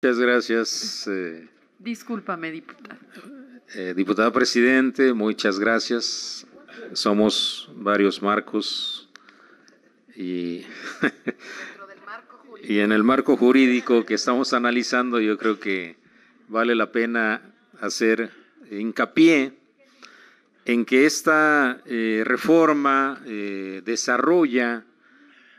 Muchas gracias. Eh, Discúlpame, eh, diputada. presidente, muchas gracias. Somos varios marcos y, en el marco jurídico que estamos analizando yo creo que vale la pena hacer hincapié en que esta eh, reforma desarrolla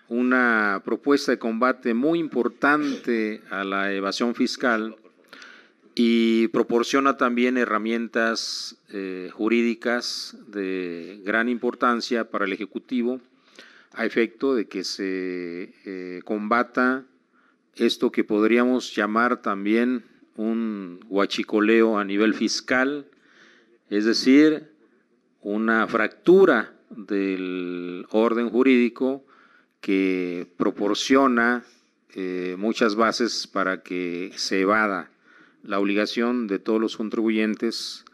una propuesta de combate muy importante a la evasión fiscal y proporciona también herramientas eh, jurídicas de gran importancia para el Ejecutivo a efecto de que se eh, combata esto que podríamos llamar también un huachicoleo a nivel fiscal, es decir, una fractura del orden jurídico que proporciona eh, muchas bases para que se evada la obligación de todos los contribuyentes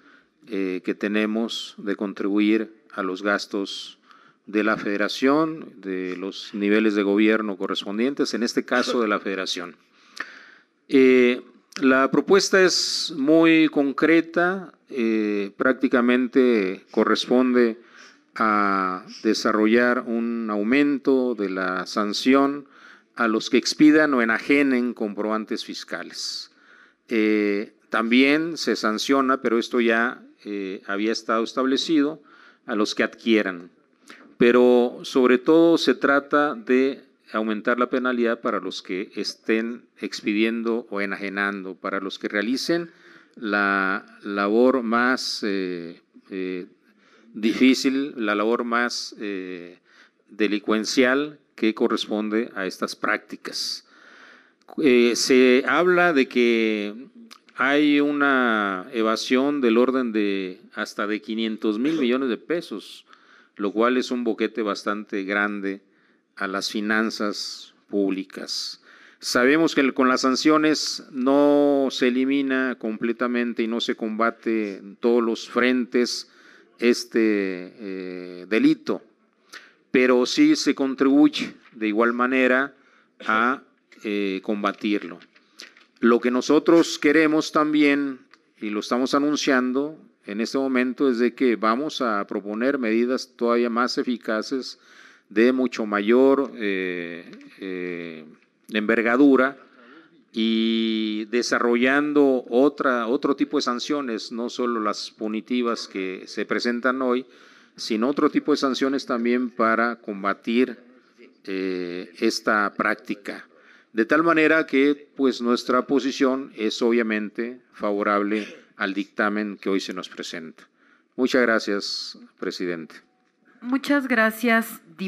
eh, que tenemos de contribuir a los gastos de la federación, de los niveles de gobierno correspondientes, en este caso de la federación. Eh, la propuesta es muy concreta, prácticamente corresponde a desarrollar un aumento de la sanción a los que expidan o enajenen comprobantes fiscales. Eh, también se sanciona, pero esto ya eh, había estado establecido, a los que adquieran. Pero sobre todo se trata de aumentar la penalidad para los que estén expidiendo o enajenando, para los que realicen la labor más eh, difícil, la labor más eh, delincuencial que corresponde a estas prácticas. Eh, se habla de que hay una evasión del orden de hasta de 500 mil millones de pesos, lo cual es un boquete bastante grande a las finanzas públicas. Sabemos que con las sanciones no se elimina completamente y no se combate en todos los frentes este eh, delito, pero sí se contribuye de igual manera a eh, combatirlo. Lo que nosotros queremos también, y lo estamos anunciando en este momento, es de que vamos a proponer medidas todavía más eficaces de mucho mayor eh, envergadura y desarrollando otra, otro tipo de sanciones, no solo las punitivas que se presentan hoy, sino otro tipo de sanciones también para combatir eh, esta práctica. De tal manera que pues nuestra posición es obviamente favorable al dictamen que hoy se nos presenta. Muchas gracias, presidente. Muchas gracias, diputado.